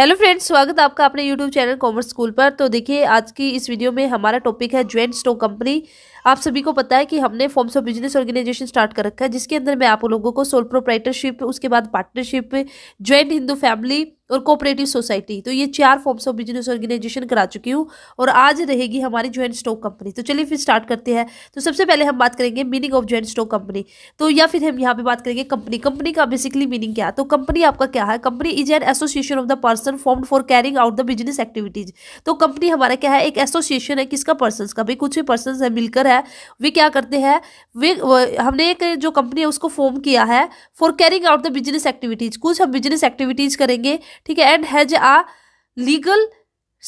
Hello friends स्वागत है आपका अपने यूट्यूब चैनल कॉमर्स स्कूल पर तो देखिए आज की इस वीडियो में हमारा टॉपिक है ज्वाइंट स्टॉक कंपनी आप सभी को पता है कि हमने forms of business organisation start कर रखा है जिसके अंदर मैं आप लोगों को सोल प्रोप्राइटरशिप उसके बाद पार्टनरशिप ज्वाइंट हिंदू फैमिली और कोऑपरेटिव सोसाइटी तो ये चार फॉर्म्स ऑफ बिजनेस ऑर्गेनाइजेशन करा चुकी हूँ और आज रहेगी हमारी ज्वाइंट स्टॉक कंपनी तो चलिए फिर स्टार्ट करते हैं तो सबसे पहले हम बात करेंगे meaning of joint stock company तो या फिर हम यहाँ पे बात करेंगे कंपनी कंपनी का बेसिकली मीनिंग क्या तो कंपनी आपका क्या है company is an association of the person form for carrying out the business activities तो कंपनी हमारा क्या है एक एसोसिएशन है किसका पर्सन का भाई कुछ भी पर्सन है मिलकर है वे क्या करते हैं वे हमने एक जो कंपनी है उसको फॉर्म किया है for carrying out the business activities कुछ हम बिजनेस एक्टिविटीज करेंगे ठीक है and has a legal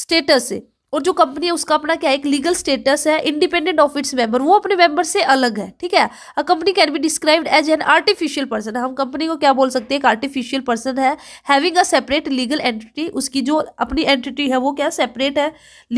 status है और जो कंपनी है उसका अपना क्या है एक लीगल स्टेटस है इंडिपेंडेंट ऑफ इट्स मेंबर वो अपने मेंबर से अलग है ठीक है a company can be described as an artificial person हम कंपनी को क्या बोल सकते हैं एक आर्टिफिशियल पर्सन है having a separate legal entity उसकी जो अपनी एंटिटी है वो क्या सेपरेट है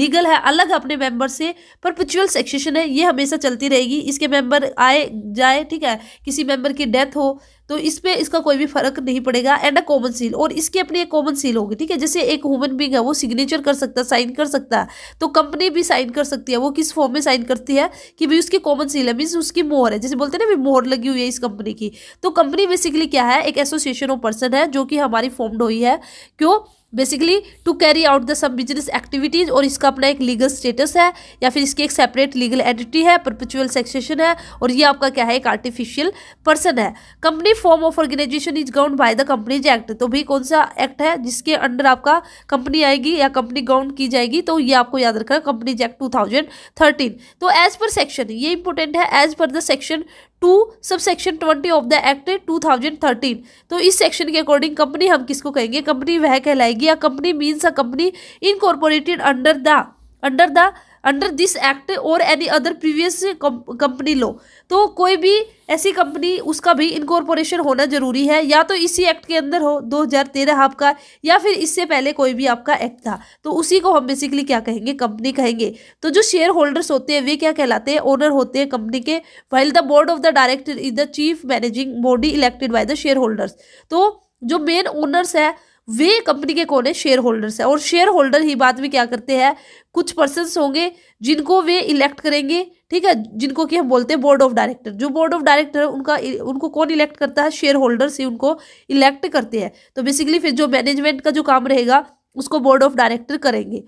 लीगल है अलग है अपने मेंबर से पिचुअल सक्सेशन है ये हमेशा चलती रहेगी इसके मेंबर आए जाए ठीक है किसी मेंबर की डेथ हो तो इस पर इसका कोई भी फर्क नहीं पड़ेगा एंड अ कॉमन सील और इसकी अपनी एक कॉमन सील होगी ठीक है जैसे एक ह्यूमन बींग है वो सिग्नेचर कर सकता है साइन कर सकता है तो कंपनी भी साइन कर सकती है वो किस फॉर्म में साइन करती है कि भाई उसकी कॉमन सील है मीन्स उसकी मोहर है जैसे बोलते हैं ना भाई मोहर लगी हुई है इस कंपनी की तो कंपनी बेसिकली क्या है एक एसोसिएशन ऑफ पर्सन है जो कि हमारी फॉर्म्ड हुई है क्यों basically to carry out the सब बिजनेस एक्टिविटीज़ और इसका अपना एक लीगल स्टेटस है या फिर इसकी एक सेपरेट लीगल एंटिटी है परपचुअल सेक्सेशन है और ये आपका क्या है एक आर्टिफिशियल पर्सन है company form of organisation is governed by the companies act तो भी कौन सा एक्ट है जिसके अंडर आपका कंपनी आएगी या कंपनी गवर्न की जाएगी तो ये आपको याद रखना कंपनीज एक्ट टू तो एज पर सेक्शन ये इंपॉर्टेंट है as per the section two subsection twenty of the act two thousand thirteen तो इस सेक्शन के अकॉर्डिंग कंपनी हम किसको कहेंगे कंपनी वह कहलाएगी या company means a company incorporated under the under the under this act और any other previous company law तो कोई भी ऐसी कंपनी उसका भी इनकॉर्पोरेशन होना जरूरी है या तो इसी एक्ट के अंदर हो 2013 आपका या फिर इससे पहले कोई भी आपका एक्ट था तो उसी को हम बेसिकली क्या कहेंगे कंपनी कहेंगे तो जो शेयर होल्डर्स होते हैं वे क्या कहलाते हैं ओनर होते हैं कंपनी के while the board of the director is the chief managing body elected by the share shareholders तो जो मेन ओनर्स है वे कंपनी के कौन है शेयर होल्डर्स है और शेयर होल्डर ही बाद में क्या करते हैं कुछ पर्सनस होंगे जिनको वे इलेक्ट करेंगे ठीक है जिनको कि हम बोलते हैं बोर्ड ऑफ डायरेक्टर जो बोर्ड ऑफ डायरेक्टर है उनका उनको कौन इलेक्ट करता है शेयर होल्डर्स ही उनको इलेक्ट करते हैं तो बेसिकली फिर जो मैनेजमेंट का जो काम रहेगा उसको बोर्ड ऑफ डायरेक्टर करेंगे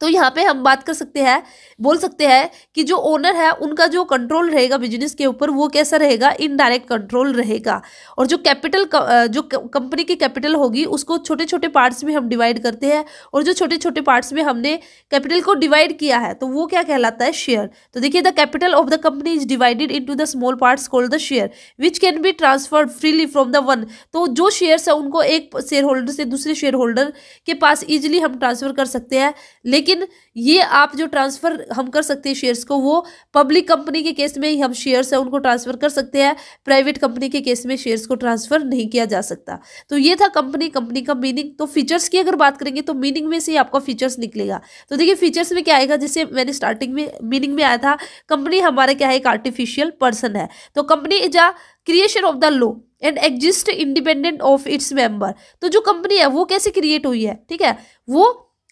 तो यहाँ पे हम बात कर सकते हैं बोल सकते हैं कि जो ओनर है उनका जो कंट्रोल रहेगा बिजनेस के ऊपर वो कैसा रहेगा इनडायरेक्ट कंट्रोल रहेगा और जो कैपिटल जो कंपनी की कैपिटल होगी उसको छोटे छोटे पार्ट्स में हम डिवाइड करते हैं और जो छोटे छोटे पार्ट्स में हमने कैपिटल को डिवाइड किया है तो वो क्या कहलाता है शेयर तो देखिए the capital of the company is divided in the small parts called the share which can be transfer freely from the one तो जो शेयर्स है उनको एक शेयर होल्डर से दूसरे शेयर होल्डर के पास ईजिली हम ट्रांसफर कर सकते हैं लेकिन लेकिन ये आप जो ट्रांसफ़र हम कर सकते हैं शेयर्स को वो पब्लिक कंपनी के केस में ही हम शेयर्स हैं उनको ट्रांसफ़र कर सकते हैं प्राइवेट कंपनी के केस में शेयर्स को ट्रांसफ़र नहीं किया जा सकता तो ये था कंपनी कंपनी का मीनिंग तो फीचर्स की अगर बात करेंगे तो मीनिंग में से ही आपका फीचर्स निकलेगा तो देखिए फीचर्स में क्या आएगा जैसे मैंने स्टार्टिंग में मीनिंग में आया था कंपनी हमारा क्या है एक आर्टिफिशियल पर्सन है तो company is a creation of the law and exist independent of its member तो जो कंपनी है वो कैसे क्रिएट हुई है ठीक है वो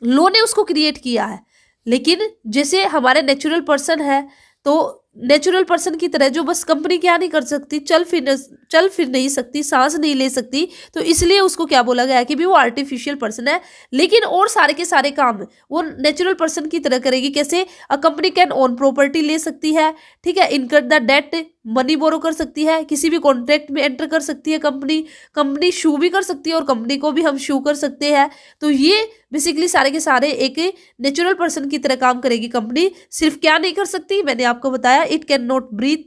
लो ने उसको क्रिएट किया है लेकिन जैसे हमारे नेचुरल पर्सन है तो नेचुरल पर्सन की तरह जो बस कंपनी क्या नहीं कर सकती चल फिर चल फिर नहीं सकती सांस नहीं ले सकती तो इसलिए उसको क्या बोला गया कि भी वो आर्टिफिशियल पर्सन है लेकिन और सारे के सारे काम वो नेचुरल पर्सन की तरह करेगी कैसे a company can own property ले सकती है ठीक है इनकर द डेट मनी बोरो कर सकती है किसी भी कॉन्ट्रैक्ट में एंटर कर सकती है कंपनी कंपनी शू भी कर सकती है और कंपनी को भी हम शू कर सकते हैं तो ये बेसिकली सारे के सारे एक नेचुरल पर्सन की तरह काम करेगी कंपनी सिर्फ क्या नहीं कर सकती मैंने आपको बताया it can not breathe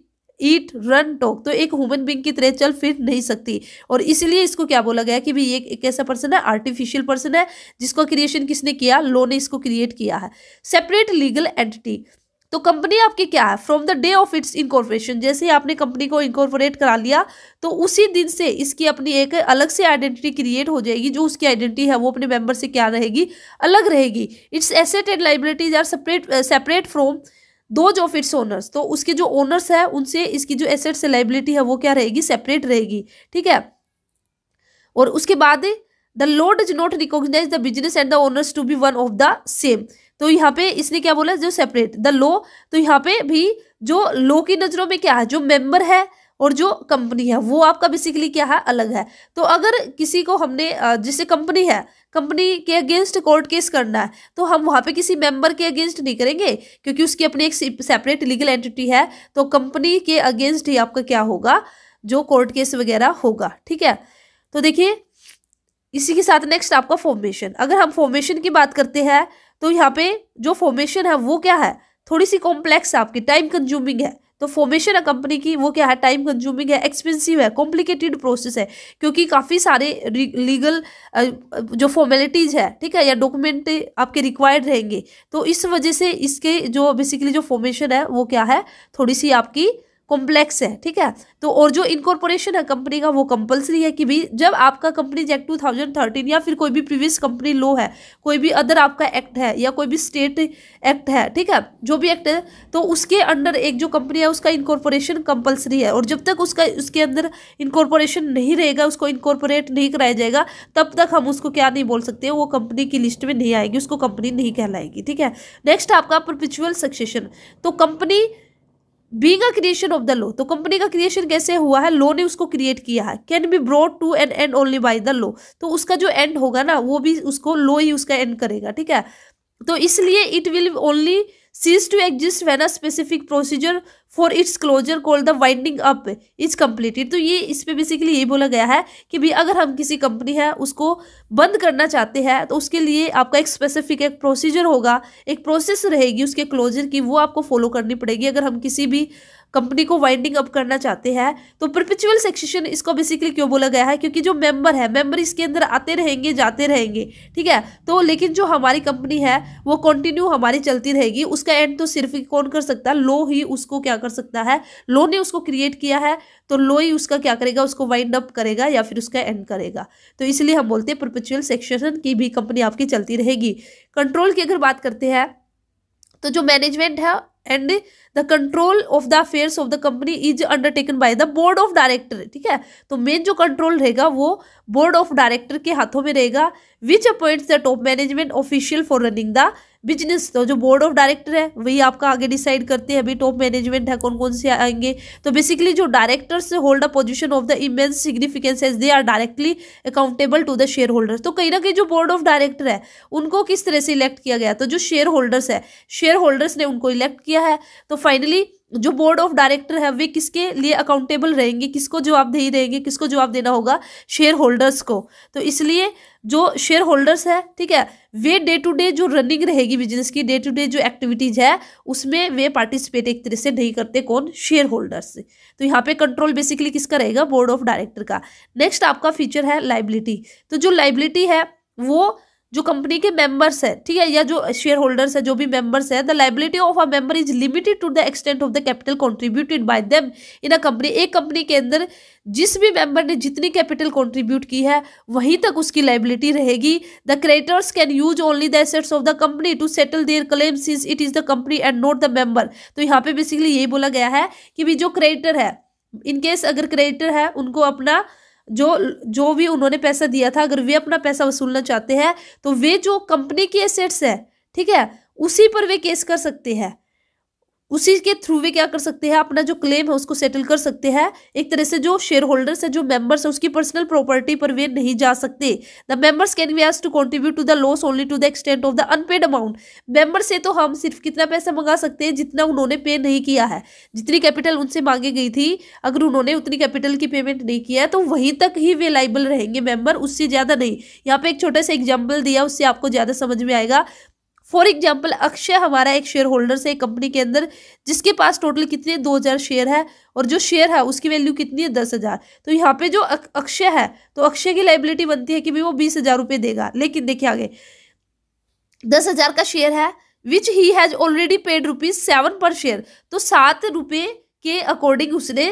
eat run talk तो एक ह्यूमन बींग की तरह चल फिर नहीं सकती और इसलिए इसको क्या बोला गया कि भाई ये एक ऐसा पर्सन है आर्टिफिशियल पर्सन है जिसका क्रिएशन किसने किया लो ने इसको क्रिएट किया है सेपरेट लीगल एंटिटी तो कंपनी आपकी क्या है from the day of its incorporation जैसे आपने कंपनी को इंकॉर्पोरेट करा लिया तो उसी दिन से इसकी अपनी एक अलग से आइडेंटिटी क्रिएट हो जाएगी जो उसकी आइडेंटिटी है वो अपने मेंबर से क्या रहेगी अलग रहेगी its asset and liabilities are separate separate from those of its owners तो उसके जो ओनर्स है उनसे इसकी जो एसेट से लाइबिलिटी है वो क्या रहेगी सेपरेट रहेगी ठीक है और उसके बाद the law does not recognise the business and the owners to be one of the same तो यहाँ पे इसने क्या बोला जो सेपरेट द लो तो यहाँ पे भी जो लो की नज़रों में क्या है जो मेंबर है और जो कंपनी है वो आपका बेसिकली क्या है अलग है तो अगर किसी को हमने जिसे कंपनी है कंपनी के अगेंस्ट कोर्ट केस करना है तो हम वहाँ पे किसी मेंबर के अगेंस्ट नहीं करेंगे क्योंकि उसकी अपनी एक सेपरेट लीगल एंटिटी है तो कंपनी के अगेंस्ट ही आपका क्या होगा जो कोर्ट केस वगैरह होगा ठीक है तो देखिए इसी के साथ नेक्स्ट आपका फॉर्मेशन अगर हम फॉर्मेशन की बात करते हैं तो यहाँ पे जो फॉर्मेशन है वो क्या है थोड़ी सी कॉम्प्लेक्स है आपकी टाइम कंज्यूमिंग है तो फॉर्मेशन है कंपनी की वो क्या है टाइम कंज्यूमिंग है एक्सपेंसिव है कॉम्प्लिकेटेड प्रोसेस है क्योंकि काफ़ी सारे लीगल जो फॉर्मेलिटीज़ है ठीक है या डॉक्यूमेंट आपके रिक्वायर्ड रहेंगे तो इस वजह से इसके जो बेसिकली जो फॉर्मेशन है वो क्या है थोड़ी सी आपकी कॉम्प्लेक्स है ठीक है तो और जो इनकॉर्पोरेशन है कंपनी का वो कंपलसरी है कि भाई जब आपका company act two thousand thirteen या फिर कोई भी प्रीवियस कंपनी लो है कोई भी अदर आपका एक्ट है या कोई भी स्टेट एक्ट है ठीक है जो भी एक्ट है तो उसके अंडर एक जो कंपनी है उसका इनकॉर्पोरेशन कंपलसरी है और जब तक उसका उसके अंदर इनकॉर्पोरेशन नहीं रहेगा उसको इनकॉर्पोरेट नहीं कराया जाएगा तब तक हम उसको क्या नहीं बोल सकते वो कंपनी की लिस्ट में नहीं आएगी उसको कंपनी नहीं कहलाएगी ठीक है नेक्स्ट आपका परपिचुअल सक्सेशन तो company being creation of the law तो कंपनी का क्रिएशन कैसे हुआ है लो ने उसको क्रिएट किया है can be brought to an end only by the law तो उसका जो एंड होगा ना वो भी उसको लो ही उसका एंड करेगा ठीक है तो इसलिए it will only cease to exist when a specific procedure for its closure call the winding up is completed तो ये इस पर बेसिकली ये बोला गया है कि भाई अगर हम किसी कंपनी है उसको बंद करना चाहते हैं तो उसके लिए आपका एक स्पेसिफिक एक प्रोसीजर होगा एक प्रोसेस रहेगी उसके क्लोजर की वो आपको फॉलो करनी पड़ेगी अगर हम किसी भी कंपनी को वाइंडिंग अप करना चाहते हैं तो परपिचुअल सेक्शन इसको बेसिकली क्यों बोला गया है क्योंकि जो मेंबर है मेंबर इसके अंदर आते रहेंगे जाते रहेंगे ठीक है तो लेकिन जो हमारी कंपनी है वो कंटिन्यू हमारी चलती रहेगी उसका एंड तो सिर्फ कौन कर सकता है लो ही उसको क्या कर सकता है लो ने उसको क्रिएट किया है तो लो ही उसका क्या करेगा उसको वाइंड अप करेगा या फिर उसका एंड करेगा तो इसलिए हम बोलते हैं परपिचुअल सेक्शन की भी कंपनी आपकी चलती रहेगी कंट्रोल की अगर बात करते हैं तो जो मैनेजमेंट है and the control of the affairs of the company is undertaken by the board of director ठीक है तो मेन जो कंट्रोल रहेगा वो बोर्ड ऑफ डायरेक्टर के हाथों में रहेगा which appoints the top management official for running the business तो जो बोर्ड ऑफ डायरेक्टर है वही आपका आगे डिसाइड करते हैं अभी टॉप मैनेजमेंट है कौन कौन से आएंगे तो बेसिकली जो directors hold a position of the immense significance as they are directly accountable to the share shareholders तो कहीं ना कहीं जो बोर्ड ऑफ डायरेक्टर है उनको किस तरह से इलेक्ट किया गया तो जो शेयर होल्डर्स है शेयर होल्डर्स ने उनको इलेक्ट किया है तो फाइनली जो बोर्ड ऑफ डायरेक्टर है वे किसके लिए अकाउंटेबल रहेंगे किसको जवाब जवाबदेही रहेंगे किसको जवाब देना होगा शेयर होल्डर्स को तो इसलिए जो शेयर होल्डर्स है ठीक है वे डे टू डे जो रनिंग रहेगी बिजनेस की डे टू डे जो एक्टिविटीज है उसमें वे पार्टिसिपेट एक तरह से नहीं करते कौन शेयर होल्डर्स तो यहाँ पे कंट्रोल बेसिकली किसका रहेगा बोर्ड ऑफ डायरेक्टर का नेक्स्ट आपका फीचर है लाइबिलिटी तो जो लाइबिलिटी है वो जो कंपनी के मेंबर्स है ठीक है या जो शेयर होल्डर्स है जो भी मेंबर्स है the liability of a member is limited to the extent of the capital contributed by them in a company एक कंपनी के अंदर जिस भी मेंबर ने जितनी कैपिटल कंट्रीब्यूट की है वहीं तक उसकी लाइबिलिटी रहेगी the creditors can use only the assets of the company to settle their claim since it is the company and not the member तो यहाँ पे बेसिकली यही बोला गया है कि भी जो क्रेडिटर है इनकेस अगर क्रेडिटर है उनको अपना जो जो भी उन्होंने पैसा दिया था अगर वे अपना पैसा वसूलना चाहते हैं तो वे जो कंपनी की एसेट्स है ठीक है उसी पर वे केस कर सकते हैं उसी के थ्रू वे क्या कर सकते हैं अपना जो क्लेम है उसको सेटल कर सकते हैं एक तरह से जो शेयर होल्डर्स है जो मेंबर्स है उसकी पर्सनल प्रॉपर्टी पर वे नहीं जा सकते द मेंबर्स कैन बी एस to contribute to the loss only to the extent of the unpaid amount member से तो हम सिर्फ कितना पैसा मंगा सकते हैं जितना उन्होंने पे नहीं किया है जितनी कैपिटल उनसे मांगी गई थी अगर उन्होंने उतनी कैपिटल की पेमेंट नहीं किया है तो वहीं तक ही वे लाइबल रहेंगे मेंबर उससे ज़्यादा नहीं यहाँ पे एक छोटा सा एग्जाम्पल दिया उससे आपको ज़्यादा समझ में आएगा फॉर एग्जाम्पल अक्षय हमारा एक शेयर होल्डर से कंपनी के अंदर जिसके पास टोटल कितने दो हज़ार शेयर है और जो शेयर है उसकी वैल्यू कितनी है दस हज़ार तो यहाँ पे जो अक्षय है तो अक्षय की लाइबिलिटी बनती है कि भाई वो बीस हज़ार रुपये देगा लेकिन देखिए आगे दस हज़ार का शेयर है which he has already paid rupees seven per share तो सात रुपये के अकॉर्डिंग उसने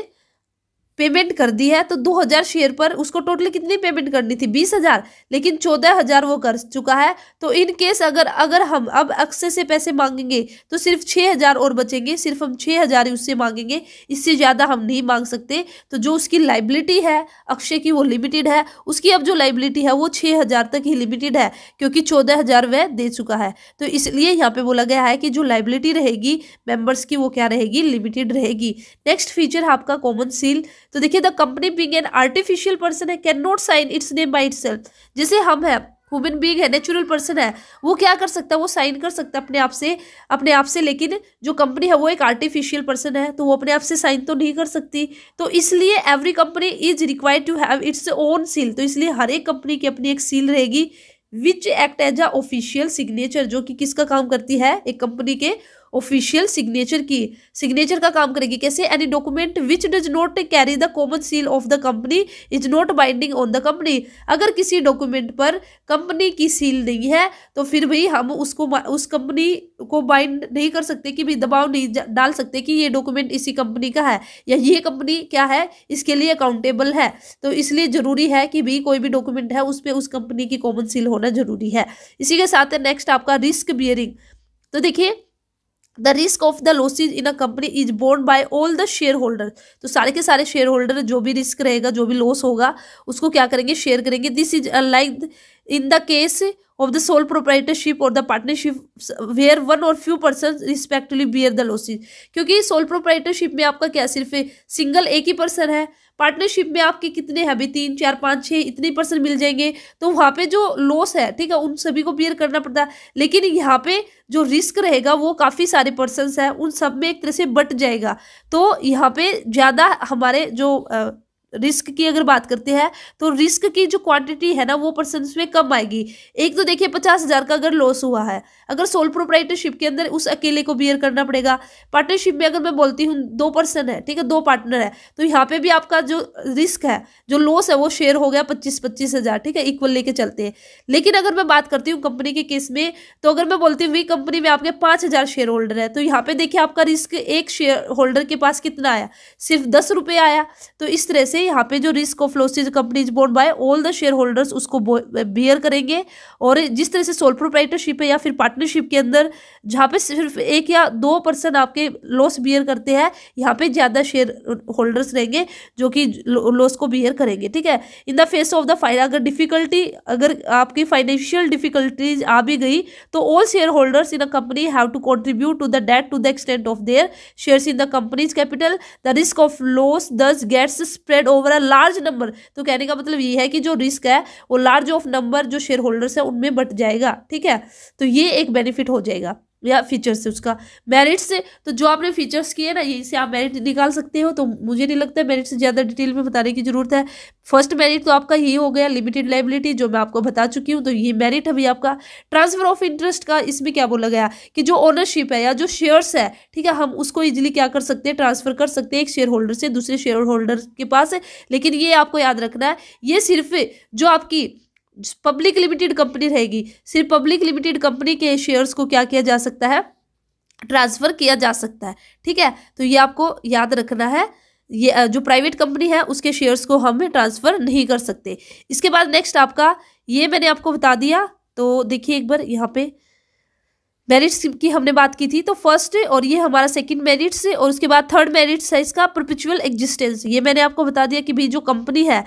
पेमेंट कर दी है तो दो हज़ार शेयर पर उसको टोटल कितनी पेमेंट करनी थी बीस हज़ार लेकिन चौदह हज़ार वो कर चुका है तो इन केस अगर अगर हम अब अक्से से पैसे मांगेंगे तो सिर्फ छः हज़ार और बचेंगे सिर्फ हम छः हज़ार ही उससे मांगेंगे इससे ज़्यादा हम नहीं मांग सकते तो जो उसकी लाइबिलिटी है अक्षय की वो लिमिटेड है उसकी अब जो लाइबिलिटी है वो छः हज़ार तक ही लिमिटेड है क्योंकि चौदह हज़ार वह दे चुका है तो इसलिए यहाँ पे बोला गया है कि जो लाइबिलिटी रहेगी मेम्बर्स की वो क्या रहेगी लिमिटेड रहेगी नेक्स्ट फीचर आपका कॉमन सील तो देखिए the company being an artificial person है can not sign its name by its जैसे हम हैं ह्यूमन बींग है नेचुरल पर्सन है वो क्या कर सकता है वो साइन कर सकता है अपने आप से अपने आप से लेकिन जो कंपनी है वो एक आर्टिफिशियल पर्सन है तो वो अपने आप से साइन तो नहीं कर सकती तो इसलिए every company is required to have its own seal तो इसलिए हर एक कंपनी की अपनी एक सील रहेगी which act as a official signature जो कि किसका काम करती है एक कंपनी के ऑफिशियल सिग्नेचर की सिग्नेचर का काम करेगी कैसे any document which does not carry the common seal of the company is not binding on the company अगर किसी डॉक्यूमेंट पर कंपनी की सील नहीं है तो फिर भी हम उसको उस कंपनी को बाइंड नहीं कर सकते कि भी दबाव नहीं डाल सकते कि ये डॉक्यूमेंट इसी कंपनी का है या ये कंपनी क्या है इसके लिए अकाउंटेबल है तो इसलिए ज़रूरी है कि भी कोई भी डॉक्यूमेंट है उस पर उस कंपनी की कॉमन सील होना ज़रूरी है इसी के साथ नेक्स्ट आपका रिस्क बियरिंग तो देखिए the risk of the losses in a company is borne by all the shareholder तो सारे के सारे शेयर होल्डर जो भी रिस्क रहेगा जो भी लॉस होगा उसको क्या करेंगे शेयर करेंगे this is unlike in the case of the sole proprietorship और द पार्टनरशिप वेयर वन और few person respectively bear the losses क्योंकि सोल प्रोप्राइटरशिप में आपका क्या सिर्फ सिंगल एक ही पर्सन है पार्टनरशिप में आपके कितने हैं अभी तीन चार पाँच छः इतने परसेंट मिल जाएंगे तो वहाँ पे जो लॉस है ठीक है उन सभी को बियर करना पड़ता है लेकिन यहाँ पे जो रिस्क रहेगा वो काफ़ी सारे पर्सनस हैं उन सब में एक तरह से बट जाएगा तो यहाँ पे ज़्यादा हमारे जो आ, रिस्क की अगर बात करते हैं तो रिस्क की जो क्वांटिटी है ना वो परसेंट में कम आएगी एक तो देखिए पचास हज़ार का अगर लॉस हुआ है अगर सोल प्रोप्राइटरशिप के अंदर उस अकेले को बियर करना पड़ेगा पार्टनरशिप में अगर मैं बोलती हूँ दो पर्सन है ठीक है दो पार्टनर है तो यहाँ पे भी आपका जो रिस्क है जो लॉस है वो शेयर हो गया पच्चीस पच्चीस हज़ार ठीक है इक्वल लेके चलते हैं लेकिन अगर मैं बात करती हूँ कंपनी के केस में तो अगर मैं बोलती हूँ वी कंपनी में आपके पाँच हज़ार शेयर होल्डर है तो यहाँ पे देखिए आपका रिस्क एक शेयर होल्डर के पास कितना आया सिर्फ दस आया तो इस तरह से से यहाँ पे जो risk of losses companies borne by all the share shareholders उसको बियर करेंगे और जिस तरह से सोल प्रोप्राइटरशिप है या फिर पार्टनरशिप के अंदर जहाँ पे सिर्फ एक या दो पर्सन आपके लॉस बियर करते हैं यहाँ पे ज़्यादा शेयर होल्डर्स रहेंगे जो कि लॉस को बियर करेंगे ठीक है in the face of the fine अगर डिफिकल्टी अगर आपकी फाइनेंशियल डिफिकल्टीज आ भी गई तो all share holders in a company have to contribute to the debt to the extent of their shares in the company's capital the risk of loss thus gets spread over a large number तो कहने का मतलब ये है कि जो risk है वो लार्ज ऑफ नंबर जो शेयर होल्डर्स है उनमें बट जाएगा ठीक है तो ये एक बेनिफिट हो जाएगा या फीचर्स है उसका मेरिट से तो जो आपने फीचर्स किए ना इसे आप मेरिट निकाल सकते हो तो मुझे नहीं लगता है मेरिट से ज़्यादा डिटेल में बताने की ज़रूरत है फर्स्ट मेरिट तो आपका ये हो गया लिमिटेड लाइबिलिटी जो मैं आपको बता चुकी हूँ तो ये मेरिट है आपका ट्रांसफर ऑफ इंटरेस्ट का इसमें क्या बोला गया कि जो ओनरशिप है या जो शेयर्स है ठीक है हम उसको ईजिली क्या कर सकते हैं ट्रांसफर कर सकते हैं एक शेयर होल्डर से दूसरे शेयर होल्डर के पास लेकिन ये आपको याद रखना है ये सिर्फ जो आपकी पब्लिक लिमिटेड कंपनी रहेगी सिर्फ पब्लिक लिमिटेड कंपनी के शेयर्स को क्या किया जा सकता है ट्रांसफ़र किया जा सकता है ठीक है तो ये आपको याद रखना है ये जो प्राइवेट कंपनी है उसके शेयर्स को हम ट्रांसफ़र नहीं कर सकते इसके बाद नेक्स्ट आपका ये मैंने आपको बता दिया तो देखिए एक बार यहाँ पे मेरिट्स की हमने बात की थी तो फर्स्ट और ये हमारा सेकंड मेरिट्स और उसके बाद थर्ड मेरिट्स है इसका परपिचुअल एग्जिस्टेंस ये मैंने आपको बता दिया कि भाई जो कंपनी है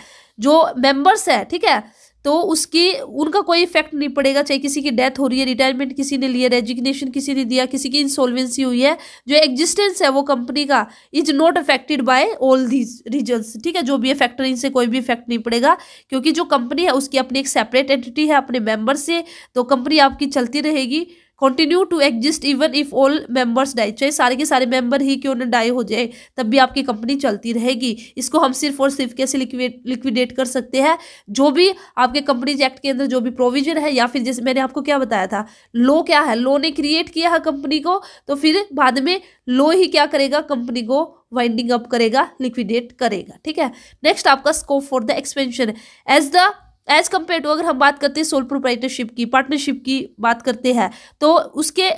जो मेंबर्स है ठीक है तो उसके उनका कोई इफेक्ट नहीं पड़ेगा चाहे किसी की डेथ हो रही है रिटायरमेंट किसी ने लिया रेजिग्नेशन किसी ने दिया किसी की इंसॉल्वेंसी हुई है जो एग्जिस्टेंस है वो कंपनी का is not affected by all these reasons ठीक है जो भी फैक्टर इनसे कोई भी इफेक्ट नहीं पड़ेगा क्योंकि जो कंपनी है उसकी अपनी एक सेपरेट एंटिटी है अपने मेम्बर से तो कंपनी आपकी चलती रहेगी continue to exist even if all members die चाहे सारे के सारे मेंबर ही क्यों ना डाई हो जाए तब भी आपकी कंपनी चलती रहेगी इसको हम सिर्फ और सिर्फ कैसे लिक्विडेट कर सकते हैं जो भी आपके कंपनीज एक्ट के अंदर जो भी प्रोविजन है या फिर जैसे मैंने आपको क्या बताया था लो क्या है लो ने क्रिएट किया है कंपनी को तो फिर बाद में लो ही क्या करेगा कंपनी को वाइंडिंग अप करेगा लिक्विडेट करेगा ठीक है नेक्स्ट आपका scope for the expansion as the as compare to अगर हम बात करते हैं सोल प्रोप्राइटरशिप की पार्टनरशिप की बात करते हैं तो उसके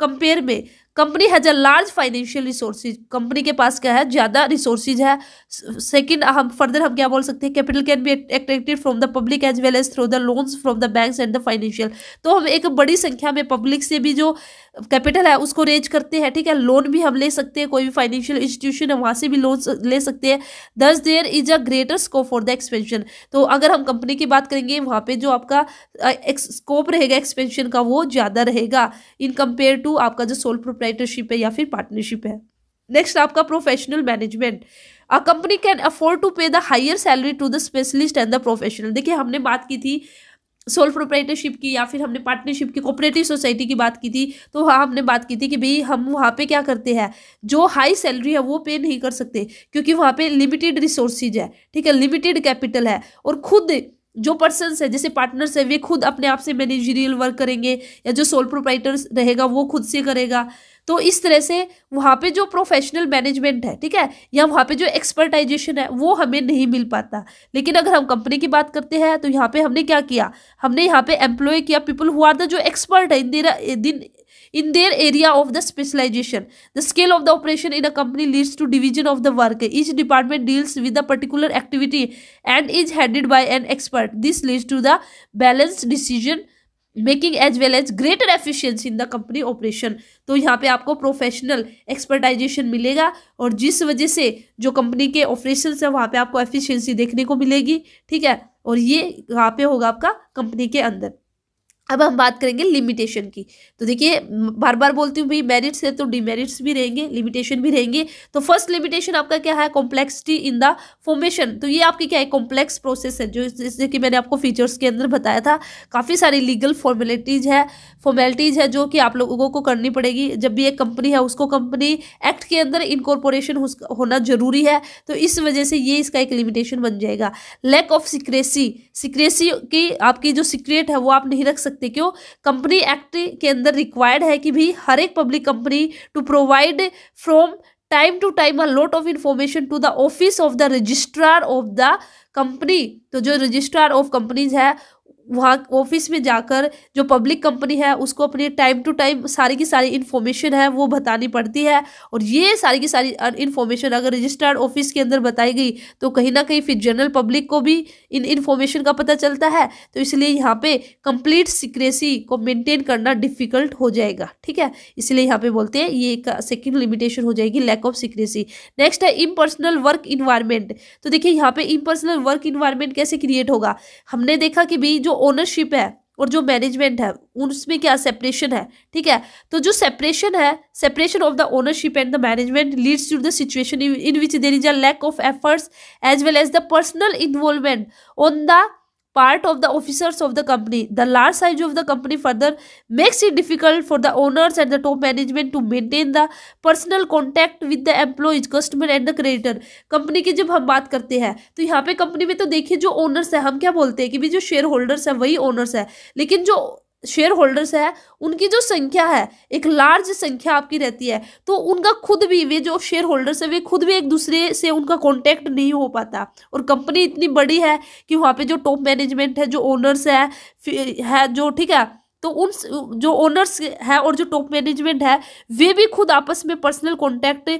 कंपेयर में company has a large financial resources company के पास क्या है ज़्यादा रिसोर्सेज है सेकंड हम फर्दर हम क्या बोल सकते हैं capital can be attracted from the public as well as through the loans from the banks and the financial तो हम एक बड़ी संख्या में पब्लिक से भी जो कैपिटल है उसको रेज करते हैं ठीक है लोन भी हम ले सकते हैं कोई भी फाइनेंशियल इंस्टीट्यूशन है वहाँ से भी लोन ले सकते हैं thus there is a greater scope for the expansion तो अगर हम कंपनी की बात करेंगे वहाँ पे जो आपका स्कोप रहेगा एक्सपेंशन का वो ज़्यादा रहेगा इन कंपेयर टू आपका जो सोल प्रोप्राइटरशिप है या फिर पार्टनरशिप है नेक्स्ट आपका professional management a company can afford to pay the higher salary to the specialist and the professional देखिए हमने बात की थी सोल प्रोप्राइटरशिप की या फिर हमने पार्टनरशिप की कोऑपरेटिव सोसाइटी की बात की थी तो वहाँ हमने बात की थी कि भाई हम वहाँ पे क्या करते हैं जो हाई सैलरी है वो पे नहीं कर सकते क्योंकि वहाँ पे लिमिटेड रिसोर्सेज है ठीक है लिमिटेड कैपिटल है और खुद जो पर्सनस है जैसे पार्टनर्स है वे खुद अपने आप से मैनेजरियल वर्क करेंगे या जो सोल प्रोप्राइटर्स रहेगा वो खुद से करेगा तो इस तरह से वहाँ पे जो प्रोफेशनल मैनेजमेंट है ठीक है या वहाँ पे जो एक्सपर्टाइजेशन है वो हमें नहीं मिल पाता लेकिन अगर हम कंपनी की बात करते हैं तो यहाँ पे हमने क्या किया हमने यहाँ पे एम्प्लॉय किया पीपल हु आर द जो एक्सपर्ट है इन देर दिन in their area of the specialisation the scale of the operation in a company leads to division of the work each department deals with a particular activity and is headed by an expert this leads to the balance decision making as well as greater efficiency in the company operation तो यहाँ पे आपको professional एक्सपर्टाइजेशन मिलेगा और जिस वजह से जो कंपनी के ऑपरेशन है वहाँ पे आपको एफिशिएंसी देखने को मिलेगी ठीक है और ये यहाँ पे होगा आपका कंपनी के अंदर अब हम बात करेंगे लिमिटेशन की तो देखिए बार बार बोलती हूँ भाई मेरिट्स है तो डिमेरिट्स भी रहेंगे लिमिटेशन भी रहेंगे तो फर्स्ट लिमिटेशन आपका क्या है कॉम्प्लेक्सिटी इन द फॉर्मेशन तो ये आपकी क्या है कॉम्प्लेक्स प्रोसेस है जो जैसे कि मैंने आपको फीचर्स के अंदर बताया था काफ़ी सारी लीगल फॉर्मेलिटीज है फॉर्मेलिटीज है जो कि आप लोगों को करनी पड़ेगी जब भी एक कंपनी है उसको कंपनी एक्ट के अंदर इनकॉर्पोरेशन होना जरूरी है तो इस वजह से ये इसका एक लिमिटेशन बन जाएगा लैक ऑफ सिक्रेसी सिक्रेसी की आपकी जो सिक्रेट है वो आप नहीं रख सकते सकती क्यों कंपनी एक्ट के अंदर रिक्वायर्ड है कि भी हर एक public company to provide from time to time a lot of information to the office of the registrar of the company तो जो रजिस्ट्रार ऑफ कंपनीज है वहाँ ऑफिस में जाकर जो पब्लिक कंपनी है उसको अपनी टाइम टू टाइम सारी की सारी इन्फॉर्मेशन है वो बतानी पड़ती है और ये सारी की सारी इन्फॉर्मेशन अगर रजिस्टर्ड ऑफिस के अंदर बताई गई तो कहीं ना कहीं फिर जनरल पब्लिक को भी इन इन्फॉर्मेशन का पता चलता है तो इसलिए यहाँ पे कंप्लीट सिक्रेसी को मेनटेन करना डिफिकल्ट हो जाएगा ठीक है इसलिए यहाँ पर बोलते हैं ये सेकेंड लिमिटेशन हो जाएगी लैक ऑफ सिक्रेसी नेक्स्ट है इम्पर्सनल वर्क इन्वायरमेंट तो देखिए यहाँ पर इम्पर्सनल वर्क इन्वायरमेंट कैसे क्रिएट होगा हमने देखा कि भाई जो ओनरशिप है और जो मैनेजमेंट है उसमें क्या सेपरेशन है ठीक है तो जो सेपरेशन है separation of the ownership and the management leads to the situation in which there is a lack of efforts as well as the personal involvement on the part of the officers of the company. The large size of the company further makes it difficult for the owners and the top management to maintain the personal contact with the employees, customer and the creditor. Company की जब हम बात करते हैं तो यहाँ पे company में तो देखिए जो ओनर्स है हम क्या बोलते हैं कि भी जो शेयर होल्डर्स है वही ओनर्स है लेकिन जो शेयर होल्डर्स है उनकी जो संख्या है एक लार्ज संख्या आपकी रहती है तो उनका खुद भी वे जो शेयर होल्डर्स है वे खुद भी एक दूसरे से उनका कांटेक्ट नहीं हो पाता और कंपनी इतनी बड़ी है कि वहाँ पे जो टॉप मैनेजमेंट है जो ओनर्स है है जो ठीक है तो उन जो ओनर्स है और जो टॉप मैनेजमेंट है वे भी खुद आपस में पर्सनल कॉन्टैक्ट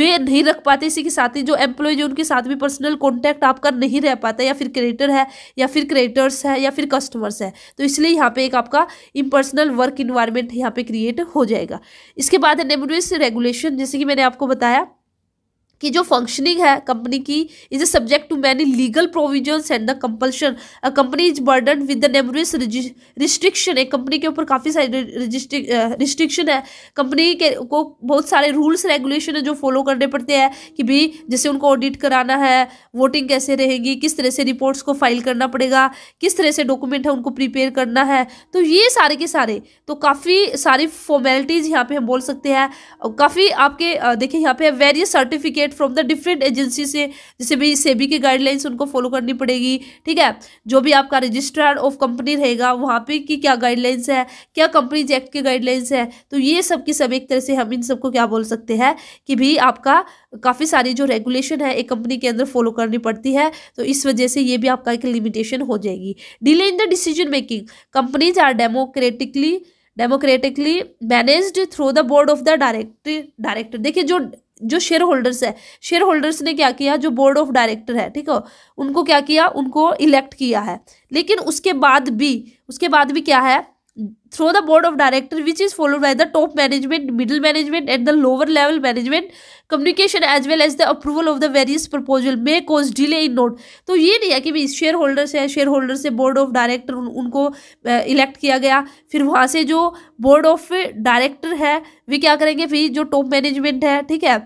वे नहीं रख पाते इसी के साथ ही जो एम्प्लॉयज है उनके साथ भी पर्सनल कॉन्टैक्ट आपका नहीं रह पाता या फिर क्रिएटर है या फिर क्रिएटर्स है या फिर कस्टमर्स है तो इसलिए यहाँ पे एक आपका इम्पर्सनल वर्क इन्वायरमेंट यहाँ पर क्रिएट हो जाएगा इसके बाद है नेमोनिस रेगुलेशन जैसे कि मैंने आपको बताया कि जो फंक्शनिंग है कंपनी की is a subject to many legal provisions and the compulsion a company is burden with the numerous restriction है कंपनी के ऊपर काफ़ी सारे रिस्ट्रिक्शन है कंपनी के को बहुत सारे रूल्स रेगुलेशन है जो फॉलो करने पड़ते हैं कि भाई जैसे उनको ऑडिट कराना है वोटिंग कैसे रहेगी किस तरह से रिपोर्ट्स को फाइल करना पड़ेगा किस तरह से डॉक्यूमेंट है उनको प्रिपेयर करना है तो ये सारे के सारे तो काफ़ी सारी फॉर्मेलिटीज़ यहाँ पे हम बोल सकते हैं काफ़ी आपके देखिए यहाँ पे various certificate associate from the different agency से जैसे भी सेबी की गाइडलाइंस उनको फॉलो करनी पड़ेगी ठीक है जो भी आपका रजिस्ट्रार ऑफ कंपनी रहेगा वहाँ पे की क्या गाइडलाइंस है क्या कंपनीज एक्ट की गाइडलाइंस है तो ये सब की सब एक तरह से हम इन सबको क्या बोल सकते हैं कि भाई आपका काफ़ी सारी जो रेगुलेशन है एक कंपनी के अंदर फॉलो करनी पड़ती है तो इस वजह से ये भी आपका एक लिमिटेशन हो जाएगी delay in the decision making companies are democratically democratically managed through the board of the direct director देखिए जो जो शेयर होल्डर्स है शेयर होल्डर्स ने क्या किया जो बोर्ड ऑफ डायरेक्टर है ठीक है उनको क्या किया उनको इलेक्ट किया है लेकिन उसके बाद भी उसके बाद भी क्या है through the board of director which is followed by the top management middle management and the lower level management communication as well as the approval of the various proposal may cause delay in note तो ये नहीं है कि भाई shareholder से shareholder से board of director उनको elect किया गया फिर वहाँ से जो बोर्ड ऑफ डायरेक्टर है वे क्या करेंगे फिर जो टॉप मैनेजमेंट है ठीक है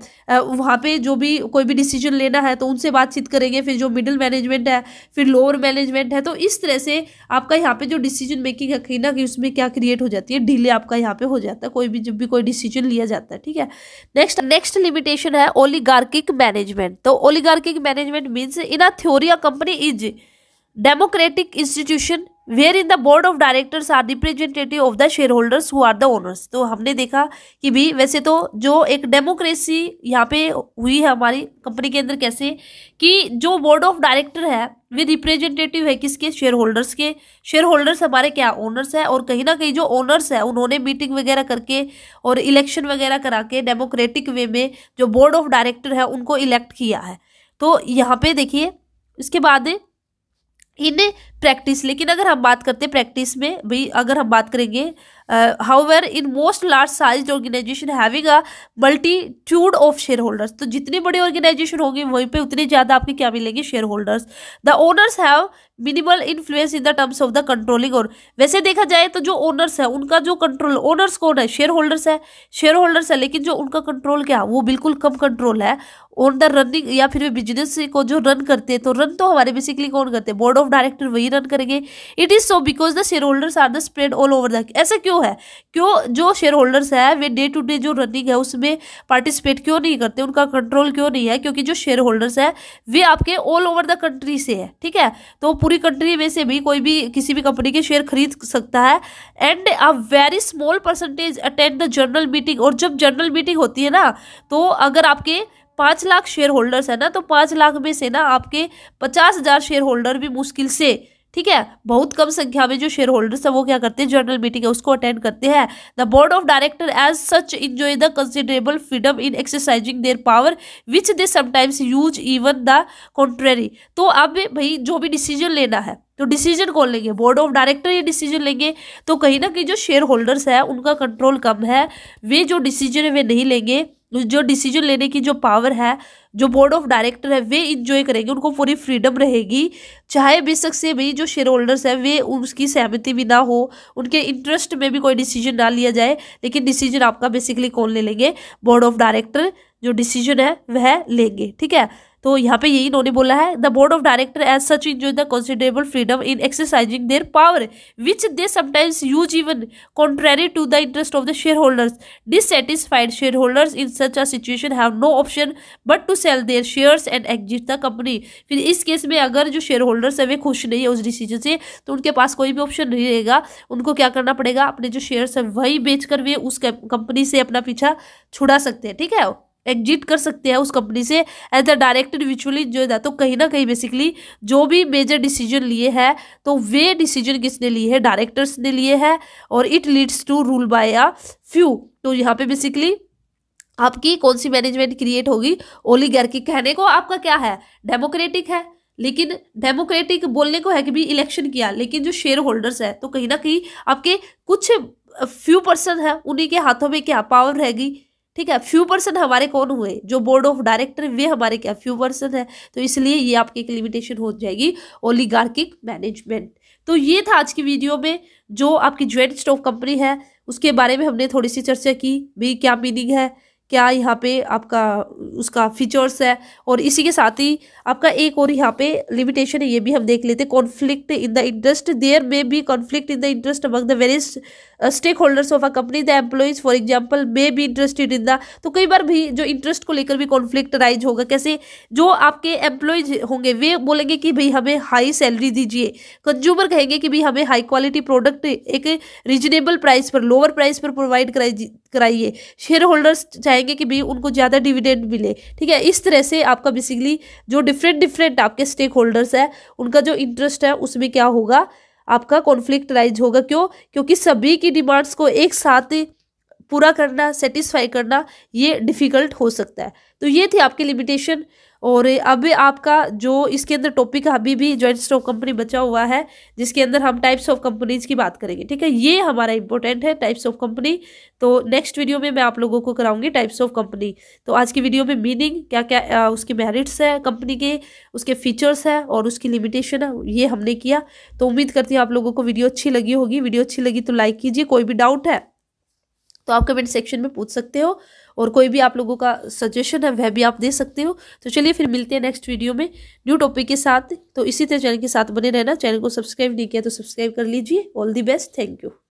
वहाँ पर जो भी कोई भी डिसीजन लेना है तो उनसे बातचीत करेंगे फिर जो मिडिल मैनेजमेंट है फिर लोअर मैनेजमेंट है तो इस तरह से आपका यहाँ पर जो डिसीजन मेकिंग है कहीं ना कहीं उसमें क्या क्रिएट हो जाती है डिले आपका यहाँ पे हो जाता है कोई भी जब भी कोई डिसीजन लिया जाता है ठीक है नेक्स्ट नेक्स्ट लिमिटेशन है ओलीगार्किक मैनेजमेंट तो oligarchic management means in a theory a company is democratic institution where in the board of directors are representative of the share shareholders who are the owners तो हमने देखा कि भी वैसे तो जो एक डेमोक्रेसी यहाँ पे हुई है हमारी कंपनी के अंदर कैसे कि जो बोर्ड ऑफ डायरेक्टर है वे रिप्रेजेंटेटिव है किसके शेयर होल्डर्स के शेयर होल्डर्स हमारे क्या ओनर्स है और कहीं ना कहीं जो ओनर्स है उन्होंने मीटिंग वगैरह करके और इलेक्शन वगैरह करा के डेमोक्रेटिक वे में जो बोर्ड ऑफ डायरेक्टर है उनको इलेक्ट किया है तो यहाँ पे देखिए इसके बाद इन प्रैक्टिस लेकिन अगर हम बात करते हैं प्रैक्टिस में भी अगर हम बात करेंगे however in most large size organisation having a multitude of shareholders तो जितनी बड़ी ऑर्गेनाइजेशन होगी वहीं पे उतने ज़्यादा आपके क्या मिलेंगे shareholders the owners have minimal influence in the terms of the controlling और वैसे देखा जाए तो जो ओनर्स है उनका जो कंट्रोल ओनर्स कौन है शेयर होल्डर्स है शेयर होल्डर्स है लेकिन जो उनका कंट्रोल क्या वो बिल्कुल कम कंट्रोल है ऑन द रनिंग या फिर बिजनेस को जो रन करते हैं तो रन तो हमारे बेसिकली कौन करते हैं बोर्ड ऑफ डायरेक्टर वही रन करेंगे it is so because the share shareholders are the spread all over the ऐसा क्यों है क्यों जो शेयर होल्डर्स है वे डे टू डे जो रनिंग है उसमें पार्टिसिपेट क्यों नहीं करते उनका कंट्रोल क्यों नहीं है क्योंकि जो शेयर होल्डर्स है वे आपके ऑल ओवर द कंट्री से है ठीक है तो पूरी कंट्री में से भी कोई भी किसी भी कंपनी के शेयर खरीद सकता है and a very small percentage attend the general meeting और जब जनरल मीटिंग होती है ना तो अगर आपके पाँच लाख शेयर होल्डर्स है ना तो पाँच लाख में से ना आपके पचास हज़ार शेयर होल्डर भी मुश्किल से ठीक है बहुत कम संख्या में जो शेयर होल्डर्स है वो क्या करते हैं जनरल मीटिंग है उसको अटेंड करते हैं the board of director as such enjoy the considerable freedom in exercising their power which they sometimes use even the contrary तो अब भाई जो भी डिसीजन लेना है तो डिसीजन कौन लेंगे बोर्ड ऑफ डायरेक्टर ये डिसीजन लेंगे तो कहीं ना कहीं जो शेयर होल्डर्स है उनका कंट्रोल कम है वे जो डिसीजन है वे नहीं लेंगे जो डिसीजन लेने की जो पावर है जो बोर्ड ऑफ डायरेक्टर है वे इंजॉय करेंगे उनको पूरी फ्रीडम रहेगी चाहे बेशक से भी जो शेयर होल्डर्स हैं वे उसकी सहमति भी ना हो उनके इंटरेस्ट में भी कोई डिसीजन ना लिया जाए लेकिन डिसीजन आपका बेसिकली कौन ले लेंगे बोर्ड ऑफ डायरेक्टर जो डिसीजन है वह लेंगे ठीक है तो यहाँ पे यही इन्होंने बोला है the board of director as such enjoy the considerable freedom in exercising their power which they sometimes use even contrary to the interest of the share holders dissatisfied share holders in such a situation have no option but to sell their shares and exit the company फिर इस case में अगर जो shareholders है वे खुश नहीं है उस डिसीजन से तो उनके पास कोई भी ऑप्शन नहीं रहेगा उनको क्या करना पड़ेगा अपने जो शेयर्स हैं वही कर वे उस कंपनी से अपना पीछा छुड़ा सकते हैं ठीक है एग्जिट कर सकते हैं उस कंपनी से एज अ डायरेक्टर विचुअली जो है तो कहीं ना कहीं बेसिकली जो भी मेजर डिसीजन लिए है तो वे डिसीजन किसने लिए है डायरेक्टर्स ने लिए है और it leads to rule by a few तो यहाँ पे बेसिकली आपकी कौन सी मैनेजमेंट क्रिएट होगी ओली गैर की कहने को आपका क्या है डेमोक्रेटिक है लेकिन डेमोक्रेटिक बोलने को है कि भी इलेक्शन किया लेकिन जो शेयर होल्डर्स है तो कहीं ना कहीं आपके कुछ फ्यू पर्सन है उन्हीं के हाथों में क्या पावर रहेगी ठीक है फ्यू पर्सन हमारे कौन हुए जो बोर्ड ऑफ डायरेक्टर वे हमारे क्या फ्यू पर्सन है तो इसलिए ये आपकी एक लिमिटेशन हो जाएगी ओलीगार्किक मैनेजमेंट तो ये था आज की वीडियो में जो आपकी ज्वाइंट स्टॉक कंपनी है उसके बारे में हमने थोड़ी सी चर्चा की भी क्या मीनिंग है क्या यहाँ पे आपका उसका फीचर्स है और इसी के साथ ही आपका एक और यहाँ पे लिमिटेशन है ये भी हम देख लेते हैं conflict in the interest there may be conflict in the interest among the various stake holders of a company the employees for example may be interested in the तो कई बार भी जो इंटरेस्ट को लेकर भी कॉन्फ्लिक्ट राइज होगा कैसे जो आपके एम्प्लॉयज होंगे वे बोलेंगे कि भाई हमें हाई सैलरी दीजिए कंज्यूमर कहेंगे कि भाई हमें हाई क्वालिटी प्रोडक्ट एक रीजनेबल प्राइस पर लोअर प्राइस पर प्रोवाइड कराइए शेयर होल्डर्स चाहे चाहेंगे कि भाई उनको ज़्यादा डिविडेंड मिले ठीक है इस तरह से आपका बेसिकली जो डिफरेंट डिफरेंट आपके स्टेक होल्डर्स है उनका जो इंटरेस्ट है उसमें क्या होगा आपका कॉन्फ्लिक्ट राइज होगा क्यों क्योंकि सभी की डिमांड्स को एक साथ पूरा करना सेटिस्फाई करना ये डिफ़िकल्ट हो सकता है तो ये थी आपकी लिमिटेशन और अब आपका जो इसके अंदर टॉपिक अभी भी जॉइंट स्टॉक कंपनी बचा हुआ है जिसके अंदर हम टाइप्स ऑफ कंपनीज की बात करेंगे ठीक है ये हमारा इंपॉर्टेंट है टाइप्स ऑफ कंपनी तो नेक्स्ट वीडियो में मैं आप लोगों को कराऊंगी टाइप्स ऑफ कंपनी तो आज की वीडियो में मीनिंग क्या क्या उसके मेरिट्स है कंपनी के उसके फीचर्स हैं और उसकी लिमिटेशन है ये हमने किया तो उम्मीद करती हूँ आप लोगों को वीडियो अच्छी लगी होगी वीडियो अच्छी लगी तो लाइक कीजिए कोई भी डाउट है तो आप कमेंट सेक्शन में पूछ सकते हो और कोई भी आप लोगों का सजेशन है वह भी आप दे सकते हो तो चलिए फिर मिलते हैं नेक्स्ट वीडियो में न्यू टॉपिक के साथ तो इसी तरह चैनल के साथ बने रहना चैनल को सब्सक्राइब नहीं किया तो सब्सक्राइब कर लीजिए all the best thank you